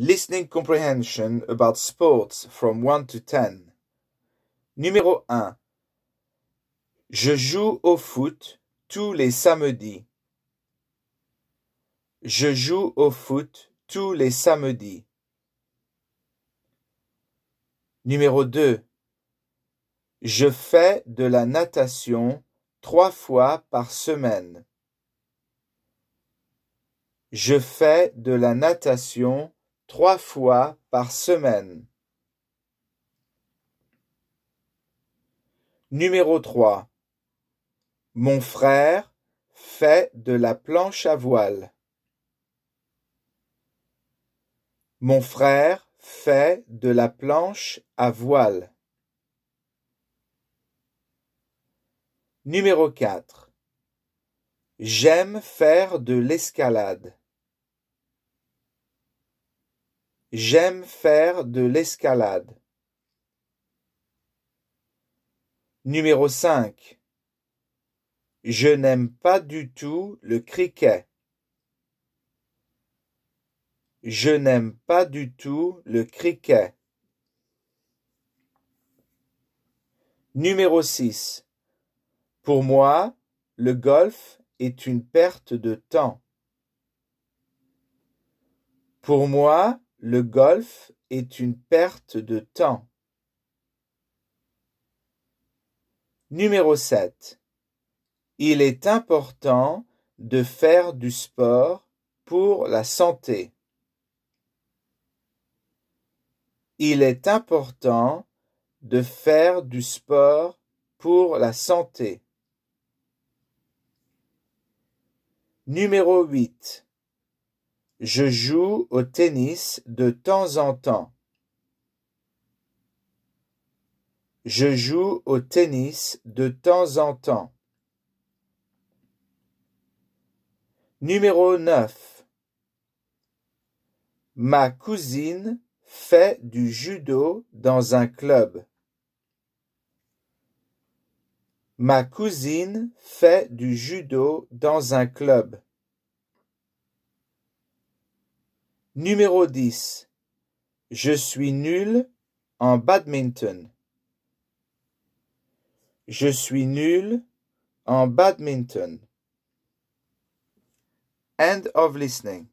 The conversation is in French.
Listening comprehension about sports from 1 to 10. Numéro 1. Je joue au foot tous les samedis. Je joue au foot tous les samedis. Numéro 2. Je fais de la natation trois fois par semaine. Je fais de la natation trois fois par semaine. Numéro 3. Mon frère fait de la planche à voile. Mon frère fait de la planche à voile. Numéro 4. J'aime faire de l'escalade. J'aime faire de l'escalade. Numéro 5. Je n'aime pas du tout le criquet. Je n'aime pas du tout le cricket. Numéro 6. Pour moi, le golf est une perte de temps. Pour moi, le golf est une perte de temps. Numéro 7. Il est important de faire du sport pour la santé. Il est important de faire du sport pour la santé. Numéro 8. Je joue au tennis de temps en temps. Je joue au tennis de temps en temps. Numéro 9. Ma cousine fait du judo dans un club. Ma cousine fait du judo dans un club. Numéro 10. Je suis nul en badminton. Je suis nul en badminton. End of listening.